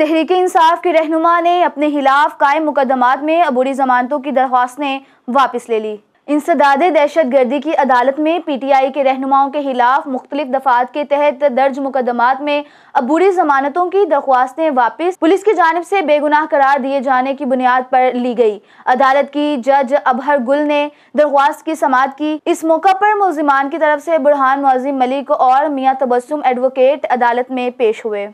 तहरीक इंसाफ के रहनुमा ने अपने खिलाफ कायम मुकदमात में अबूरी जमानतों की दरख्वास्तें वापस ले ली इंसदाद दहशत गर्दी की अदालत में पी टी आई के रहनुमाओं के खिलाफ मुख्तलिफ दफात के तहत दर्ज मुकदमात में अबूरी जमानतों की दरख्वास्तें वापस पुलिस की जानब से बेगुनाह करार दिए जाने की बुनियाद पर ली गई अदालत की जज अबहर गुल ने दरख्वास्त की समात की इस मौका पर मुलजिमान की तरफ से बुरहान मुजिम मलिक और मियाँ तबसुम एडवोकेट अदालत में पेश हुए